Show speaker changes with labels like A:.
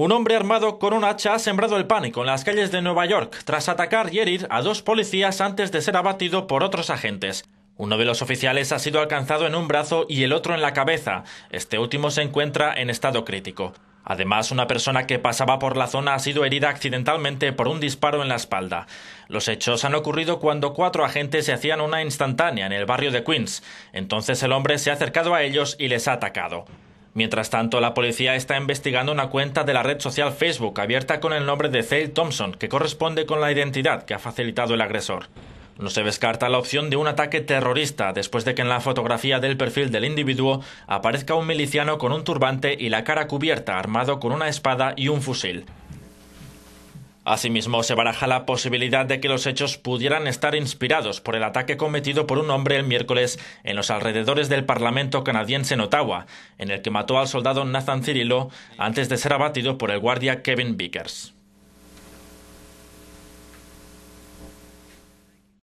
A: Un hombre armado con un hacha ha sembrado el pánico en las calles de Nueva York tras atacar y herir a dos policías antes de ser abatido por otros agentes. Uno de los oficiales ha sido alcanzado en un brazo y el otro en la cabeza. Este último se encuentra en estado crítico. Además, una persona que pasaba por la zona ha sido herida accidentalmente por un disparo en la espalda. Los hechos han ocurrido cuando cuatro agentes se hacían una instantánea en el barrio de Queens. Entonces el hombre se ha acercado a ellos y les ha atacado. Mientras tanto, la policía está investigando una cuenta de la red social Facebook abierta con el nombre de Zale Thompson, que corresponde con la identidad que ha facilitado el agresor. No se descarta la opción de un ataque terrorista después de que en la fotografía del perfil del individuo aparezca un miliciano con un turbante y la cara cubierta, armado con una espada y un fusil. Asimismo, se baraja la posibilidad de que los hechos pudieran estar inspirados por el ataque cometido por un hombre el miércoles en los alrededores del Parlamento canadiense en Ottawa, en el que mató al soldado Nathan Cirillo antes de ser abatido por el guardia Kevin Vickers.